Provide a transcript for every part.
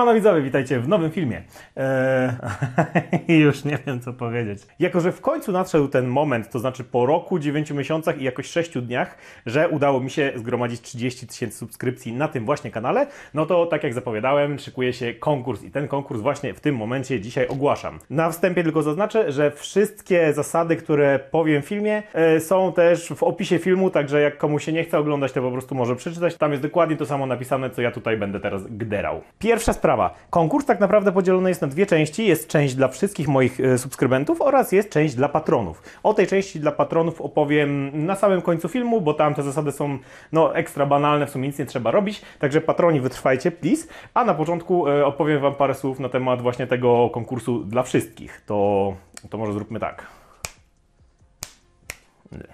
Siemano widzowie, witajcie w nowym filmie. Eee, już nie wiem co powiedzieć. Jako, że w końcu nadszedł ten moment, to znaczy po roku, 9 miesiącach i jakoś 6 dniach, że udało mi się zgromadzić 30 tysięcy subskrypcji na tym właśnie kanale, no to tak jak zapowiadałem, szykuje się konkurs i ten konkurs właśnie w tym momencie dzisiaj ogłaszam. Na wstępie tylko zaznaczę, że wszystkie zasady, które powiem w filmie e, są też w opisie filmu, także jak komu się nie chce oglądać, to po prostu może przeczytać. Tam jest dokładnie to samo napisane, co ja tutaj będę teraz gderał. Pierwsza sprawa sprawa. Konkurs tak naprawdę podzielony jest na dwie części. Jest część dla wszystkich moich e, subskrybentów oraz jest część dla patronów. O tej części dla patronów opowiem na samym końcu filmu, bo tam te zasady są no, ekstra banalne, w sumie nic nie trzeba robić. Także patroni wytrwajcie, please. A na początku e, opowiem Wam parę słów na temat właśnie tego konkursu dla wszystkich. To, to może zróbmy tak.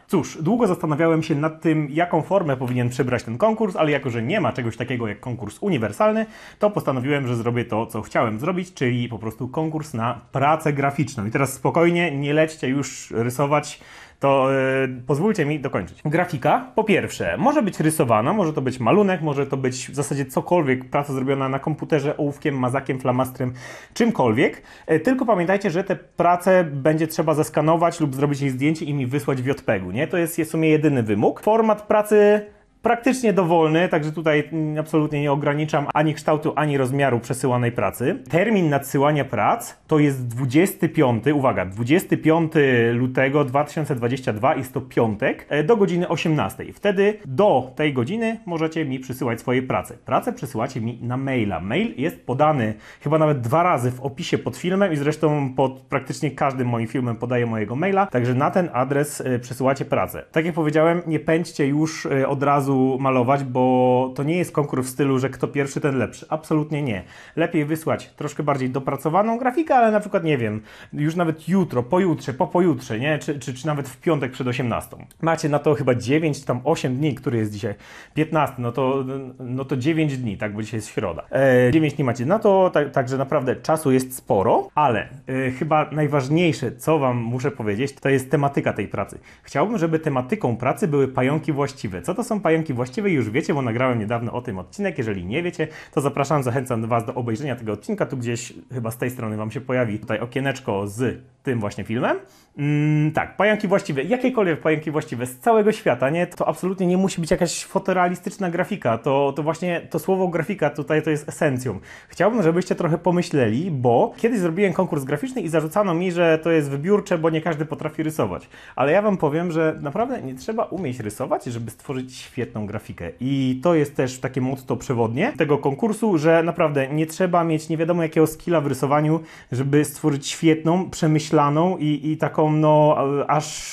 Cóż, długo zastanawiałem się nad tym, jaką formę powinien przybrać ten konkurs, ale jako, że nie ma czegoś takiego jak konkurs uniwersalny, to postanowiłem, że zrobię to, co chciałem zrobić, czyli po prostu konkurs na pracę graficzną. I teraz spokojnie, nie lećcie już rysować to y, pozwólcie mi dokończyć. Grafika, po pierwsze, może być rysowana, może to być malunek, może to być w zasadzie cokolwiek, praca zrobiona na komputerze ołówkiem, mazakiem, flamastrem, czymkolwiek. E, tylko pamiętajcie, że te prace będzie trzeba zaskanować lub zrobić jej zdjęcie i mi wysłać w JPEG-u, nie? To jest w sumie jedyny wymóg. Format pracy praktycznie dowolny, także tutaj absolutnie nie ograniczam ani kształtu, ani rozmiaru przesyłanej pracy. Termin nadsyłania prac to jest 25, uwaga, 25 lutego 2022 jest to piątek e, do godziny 18. Wtedy do tej godziny możecie mi przysyłać swoje prace. Prace przesyłacie mi na maila. Mail jest podany chyba nawet dwa razy w opisie pod filmem i zresztą pod praktycznie każdym moim filmem podaję mojego maila, także na ten adres e, przesyłacie pracę. Tak jak powiedziałem, nie pędźcie już e, od razu malować, bo to nie jest konkurs w stylu, że kto pierwszy, ten lepszy. Absolutnie nie. Lepiej wysłać troszkę bardziej dopracowaną grafikę, ale na przykład, nie wiem, już nawet jutro, pojutrze, po pojutrze, nie? Czy, czy, czy nawet w piątek przed 18. Macie na to chyba 9 tam 8 dni, który jest dzisiaj 15, no to, no to 9 dni, tak, bo dzisiaj jest środa. E, 9 dni macie na to, tak, także naprawdę czasu jest sporo, ale e, chyba najważniejsze, co Wam muszę powiedzieć, to jest tematyka tej pracy. Chciałbym, żeby tematyką pracy były pająki właściwe. Co to są pająki piosenki właściwie już wiecie, bo nagrałem niedawno o tym odcinek. Jeżeli nie wiecie, to zapraszam, zachęcam Was do obejrzenia tego odcinka. Tu gdzieś chyba z tej strony Wam się pojawi tutaj okieneczko z tym właśnie filmem. Mm, tak, pająki właściwe, jakiekolwiek pająki właściwe z całego świata, nie? To absolutnie nie musi być jakaś fotorealistyczna grafika. To, to właśnie to słowo grafika tutaj to jest esencją. Chciałbym, żebyście trochę pomyśleli, bo kiedyś zrobiłem konkurs graficzny i zarzucano mi, że to jest wybiórcze, bo nie każdy potrafi rysować. Ale ja Wam powiem, że naprawdę nie trzeba umieć rysować, żeby stworzyć świetny świetną grafikę. I to jest też takie motto przewodnie tego konkursu, że naprawdę nie trzeba mieć nie wiadomo jakiego skilla w rysowaniu, żeby stworzyć świetną, przemyślaną i, i taką no e, aż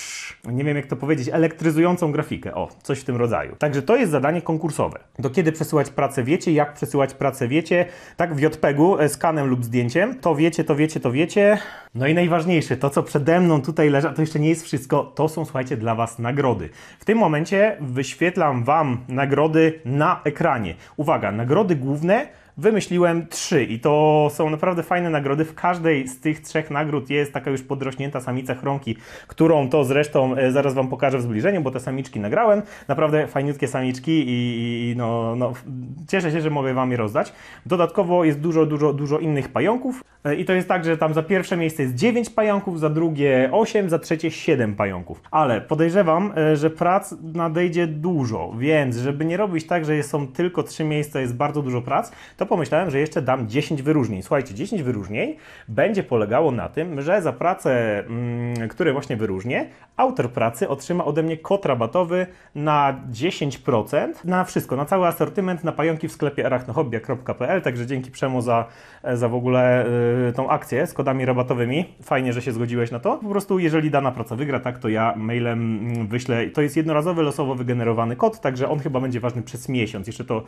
nie wiem jak to powiedzieć, elektryzującą grafikę. O, coś w tym rodzaju. Także to jest zadanie konkursowe. Do kiedy przesyłać pracę wiecie, jak przesyłać pracę wiecie, tak w JPEG-u, e, skanem lub zdjęciem. To wiecie, to wiecie, to wiecie. No i najważniejsze, to co przede mną tutaj leży, to jeszcze nie jest wszystko, to są słuchajcie dla Was nagrody. W tym momencie wyświetlam Wam nagrody na ekranie. Uwaga, nagrody główne wymyśliłem trzy i to są naprawdę fajne nagrody. W każdej z tych trzech nagród jest taka już podrośnięta samica chromki, którą to zresztą e, zaraz Wam pokażę w zbliżeniu, bo te samiczki nagrałem. Naprawdę fajniutkie samiczki i, i no, no, cieszę się, że mogę Wam je rozdać. Dodatkowo jest dużo, dużo, dużo innych pająków e, i to jest tak, że tam za pierwsze miejsce jest 9 pająków, za drugie 8, za trzecie 7 pająków. Ale podejrzewam, e, że prac nadejdzie dużo, więc żeby nie robić tak, że są tylko trzy miejsca, jest bardzo dużo prac, to to pomyślałem, że jeszcze dam 10 wyróżnień. Słuchajcie, 10 wyróżnień będzie polegało na tym, że za pracę, mm, które właśnie wyróżnię, autor pracy otrzyma ode mnie kod rabatowy na 10% na wszystko, na cały asortyment, na pająki w sklepie arachnohobbia.pl, także dzięki Przemu za, za w ogóle y, tą akcję z kodami rabatowymi. Fajnie, że się zgodziłeś na to. Po prostu jeżeli dana praca wygra, tak, to ja mailem mm, wyślę. To jest jednorazowy, losowo wygenerowany kod, także on chyba będzie ważny przez miesiąc. Jeszcze to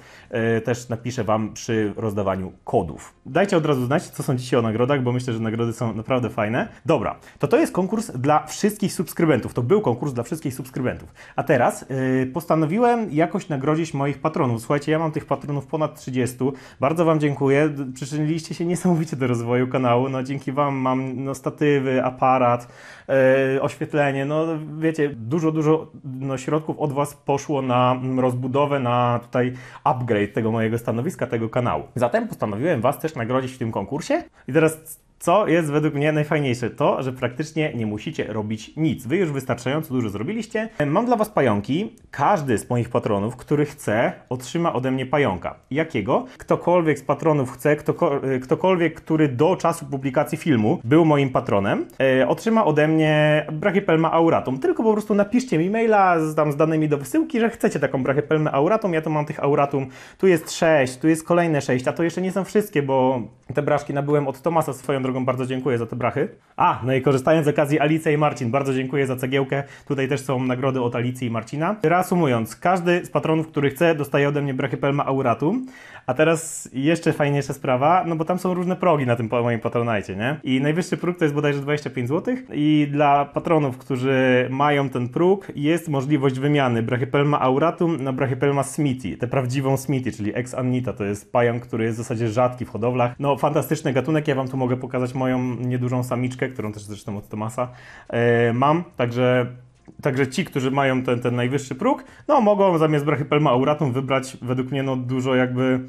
y, też napiszę Wam przy rozdawaniu kodów. Dajcie od razu znać, co sądzicie o nagrodach, bo myślę, że nagrody są naprawdę fajne. Dobra, to to jest konkurs dla wszystkich subskrybentów. To był konkurs dla wszystkich subskrybentów. A teraz yy, postanowiłem jakoś nagrodzić moich patronów. Słuchajcie, ja mam tych patronów ponad 30. Bardzo Wam dziękuję. Przyczyniliście się niesamowicie do rozwoju kanału. No dzięki Wam mam no, statywy, aparat, yy, oświetlenie. No wiecie, dużo, dużo no, środków od Was poszło na rozbudowę, na tutaj upgrade tego mojego stanowiska, tego kanału. Zatem postanowiłem Was też nagrodzić w tym konkursie. I teraz co jest według mnie najfajniejsze? To, że praktycznie nie musicie robić nic. Wy już wystarczająco dużo zrobiliście. Mam dla Was pająki. Każdy z moich patronów, który chce, otrzyma ode mnie pająka. Jakiego? Ktokolwiek z patronów chce, e, ktokolwiek, który do czasu publikacji filmu był moim patronem, e, otrzyma ode mnie brachypelma auratum. Tylko po prostu napiszcie mi maila z, tam, z danymi do wysyłki, że chcecie taką brachypelmę auratum. Ja to mam tych auratum. Tu jest sześć, tu jest kolejne sześć. a to jeszcze nie są wszystkie, bo te braszki nabyłem od Tomasa swoją drogą bardzo dziękuję za te brachy. A, no i korzystając z okazji Alicja i Marcin, bardzo dziękuję za cegiełkę. Tutaj też są nagrody od Alicji i Marcina. Reasumując, każdy z patronów, który chce, dostaje ode mnie brachy Pelma Auratum. A teraz jeszcze fajniejsza sprawa, no bo tam są różne progi na tym moim patronajcie, nie? I najwyższy próg to jest bodajże 25 zł i dla patronów, którzy mają ten próg, jest możliwość wymiany brachy pelma Auratum na brachy pelma Smithy, tę prawdziwą Smithy, czyli ex annita, to jest pająk, który jest w zasadzie rzadki w hodowlach. No fantastyczny gatunek, ja wam tu mogę pokazać pokazać moją niedużą samiczkę, którą też zresztą od Tomasa e, mam, także Także ci, którzy mają ten, ten najwyższy próg, no mogą zamiast Brachypelma auratum wybrać według mnie no, dużo jakby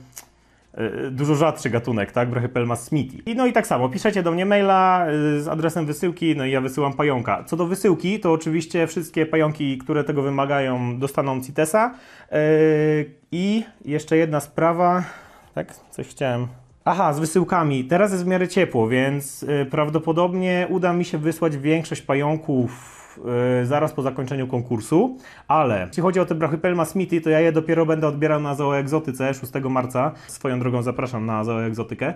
e, dużo rzadszy gatunek, tak? Brachypelma smithi. I no i tak samo, piszecie do mnie maila e, z adresem wysyłki, no i ja wysyłam pająka. Co do wysyłki, to oczywiście wszystkie pająki, które tego wymagają, dostaną CITESa. Yy, I jeszcze jedna sprawa, tak? Coś chciałem Aha, z wysyłkami. Teraz jest w miarę ciepło, więc y, prawdopodobnie uda mi się wysłać większość pająków Y, zaraz po zakończeniu konkursu, ale jeśli chodzi o te Pelma Smithy, to ja je dopiero będę odbierał na zooegzotyce 6 marca. Swoją drogą zapraszam na zooegzotykę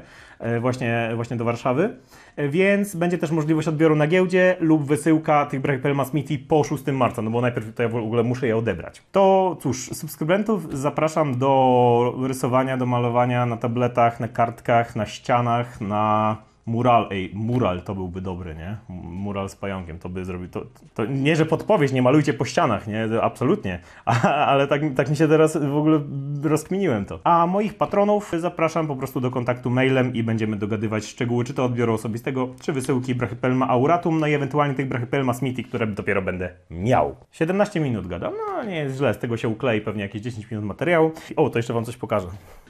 y, właśnie, właśnie do Warszawy. Y, więc będzie też możliwość odbioru na giełdzie lub wysyłka tych Pelma Smithy po 6 marca, no bo najpierw to ja w ogóle muszę je odebrać. To cóż, subskrybentów zapraszam do rysowania, do malowania na tabletach, na kartkach, na ścianach, na mural, ej, mural to byłby dobry, nie? Mural z pająkiem, to by zrobił, to, to nie, że podpowiedź, nie malujcie po ścianach, nie? Absolutnie, A, ale tak, tak mi się teraz w ogóle rozkminiłem to. A moich patronów zapraszam po prostu do kontaktu mailem i będziemy dogadywać szczegóły, czy to odbioru osobistego, czy wysyłki Brachypelma Auratum, no i ewentualnie tych Brachypelma Smithy, które dopiero będę miał. 17 minut gadam, no nie jest źle, z tego się uklei pewnie jakieś 10 minut materiału. O, to jeszcze Wam coś pokażę.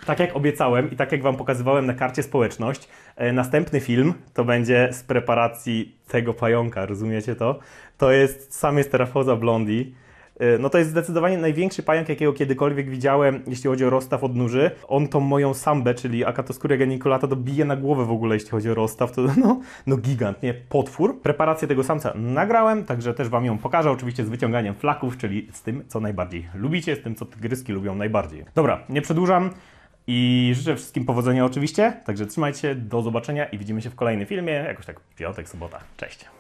Tak jak obiecałem i tak jak Wam pokazywałem na karcie społeczność, e, następny film film to będzie z preparacji tego pająka, rozumiecie to? To jest sam jest terafoza Blondie. Y, no to jest zdecydowanie największy pająk, jakiego kiedykolwiek widziałem, jeśli chodzi o rozstaw odnóży. On tą moją sambę, czyli Akatoskórę geniculata, dobije na głowę w ogóle, jeśli chodzi o rozstaw. To no, no gigant, nie? Potwór. Preparację tego samca nagrałem, także też Wam ją pokażę. Oczywiście z wyciąganiem flaków, czyli z tym, co najbardziej lubicie, z tym, co tygryski lubią najbardziej. Dobra, nie przedłużam. I życzę wszystkim powodzenia oczywiście, także trzymajcie, do zobaczenia i widzimy się w kolejnym filmie, jakoś tak piątek, sobota. Cześć!